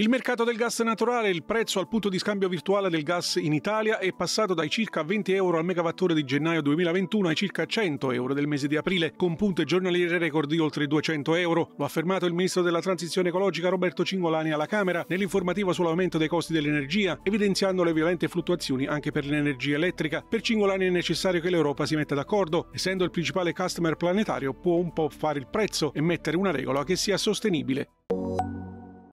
Il mercato del gas naturale, il prezzo al punto di scambio virtuale del gas in Italia è passato dai circa 20 euro al megawattore di gennaio 2021 ai circa 100 euro del mese di aprile, con punte giornaliere record di oltre 200 euro. Lo ha affermato il ministro della transizione ecologica Roberto Cingolani alla Camera nell'informativa sull'aumento dei costi dell'energia, evidenziando le violente fluttuazioni anche per l'energia elettrica. Per Cingolani è necessario che l'Europa si metta d'accordo. Essendo il principale customer planetario, può un po' fare il prezzo e mettere una regola che sia sostenibile.